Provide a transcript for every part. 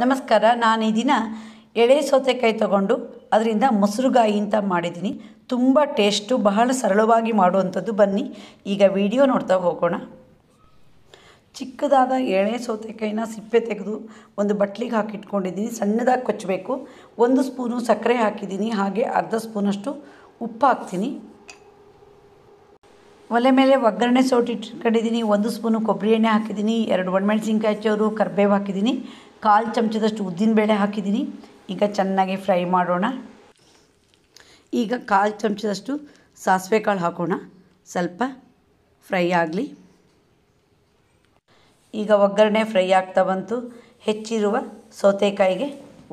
ನಮಸ್ಕಾರ ನಾನು ಈ ದಿನ ಎಳೆ ಸೌತೆಕಾಯಿ ತಗೊಂಡು ಅದರಿಂದ ಮೊಸರುಗಾಯಿ ಅಂತ ಮಾಡಿದ್ದೀನಿ ತುಂಬ ಟೇಸ್ಟು ಬಹಳ ಸರಳವಾಗಿ ಮಾಡುವಂಥದ್ದು ಬನ್ನಿ ಈಗ ವಿಡಿಯೋ ನೋಡ್ತಾ ಹೋಗೋಣ ಚಿಕ್ಕದಾದ ಎಳೆ ಸೌತೆಕಾಯಿನ ಸಿಪ್ಪೆ ತೆಗೆದು ಒಂದು ಬಟ್ಲಿಗೆ ಹಾಕಿಟ್ಕೊಂಡಿದ್ದೀನಿ ಸಣ್ಣದಾಗಿ ಕೊಚ್ಚಬೇಕು ಒಂದು ಸ್ಪೂನು ಸಕ್ಕರೆ ಹಾಕಿದ್ದೀನಿ ಹಾಗೆ ಅರ್ಧ ಸ್ಪೂನಷ್ಟು ಉಪ್ಪು ಹಾಕ್ತೀನಿ ಒಲೆ ಮೇಲೆ ಒಗ್ಗರಣೆ ಸೋಟಿಟ್ಕೊಂಡಿದ್ದೀನಿ ಒಂದು ಸ್ಪೂನು ಕೊಬ್ಬರಿ ಎಣ್ಣೆ ಹಾಕಿದ್ದೀನಿ ಎರಡು ಒಣಮೆಣಸಿನ್ಕಾಯಿ ಹಚ್ಚೋರು ಕರ್ಬೇವು ಹಾಕಿದ್ದೀನಿ ಕಾಲು ಚಮಚದಷ್ಟು ಉದ್ದಿನಬೇಳೆ ಹಾಕಿದ್ದೀನಿ ಈಗ ಚೆನ್ನಾಗಿ ಫ್ರೈ ಮಾಡೋಣ ಈಗ ಕಾಲು ಚಮಚದಷ್ಟು ಸಾಸಿವೆ ಕಾಳು ಹಾಕೋಣ ಸ್ವಲ್ಪ ಫ್ರೈ ಆಗಲಿ ಈಗ ಒಗ್ಗರಣೆ ಫ್ರೈ ಆಗ್ತಾ ಬಂತು ಹೆಚ್ಚಿರುವ ಸೌತೆಕಾಯಿಗೆ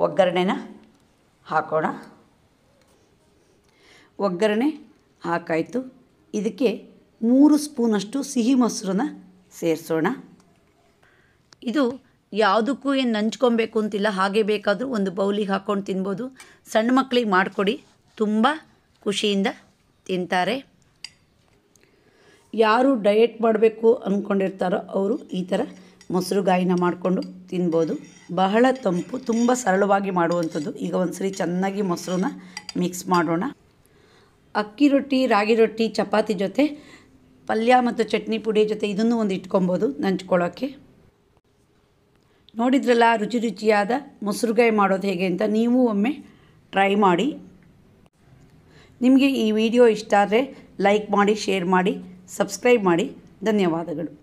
ಒಗ್ಗರಣೆನ ಹಾಕೋಣ ಒಗ್ಗರಣೆ ಹಾಕಾಯಿತು ಇದಕ್ಕೆ ಮೂರು ಸ್ಪೂನಷ್ಟು ಸಿಹಿ ಮೊಸರನ್ನ ಸೇರಿಸೋಣ ಇದು ಯಾವುದಕ್ಕೂ ಏನು ನಂಚ್ಕೊಬೇಕು ಅಂತಿಲ್ಲ ಹಾಗೆ ಬೇಕಾದರೂ ಒಂದು ಬೌಲಿಗೆ ಹಾಕ್ಕೊಂಡು ತಿನ್ಬೋದು ಸಣ್ಣ ಮಕ್ಕಳಿಗೆ ಮಾಡಿಕೊಡಿ ತುಂಬ ಖುಷಿಯಿಂದ ತಿಂತಾರೆ ಯಾರು ಡಯೆಟ್ ಮಾಡಬೇಕು ಅಂದ್ಕೊಂಡಿರ್ತಾರೋ ಅವರು ಈ ಥರ ಮೊಸರುಗಾಯಿನ ಮಾಡಿಕೊಂಡು ತಿನ್ಬೋದು ಬಹಳ ತಂಪು ತುಂಬ ಸರಳವಾಗಿ ಮಾಡುವಂಥದ್ದು ಈಗ ಒಂದು ಚೆನ್ನಾಗಿ ಮೊಸರನ್ನ ಮಿಕ್ಸ್ ಮಾಡೋಣ ಅಕ್ಕಿ ರೊಟ್ಟಿ ರಾಗಿ ರೊಟ್ಟಿ ಚಪಾತಿ ಜೊತೆ ಪಲ್ಯ ಮತ್ತು ಚಟ್ನಿ ಪುಡಿ ಜೊತೆ ಇದನ್ನು ಒಂದು ಇಟ್ಕೊಬೋದು ನಂಚ್ಕೊಳ್ಳೋಕ್ಕೆ ನೋಡಿದ್ರಲ್ಲ ರುಚಿ ರುಚಿಯಾದ ಮೊಸರುಗಾಯಿ ಮಾಡೋದು ಹೇಗೆ ಅಂತ ನೀವು ಒಮ್ಮೆ ಟ್ರೈ ಮಾಡಿ ನಿಮಗೆ ಈ ವಿಡಿಯೋ ಇಷ್ಟ ಆದರೆ ಲೈಕ್ ಮಾಡಿ ಶೇರ್ ಮಾಡಿ ಸಬ್ಸ್ಕ್ರೈಬ್ ಮಾಡಿ ಧನ್ಯವಾದಗಳು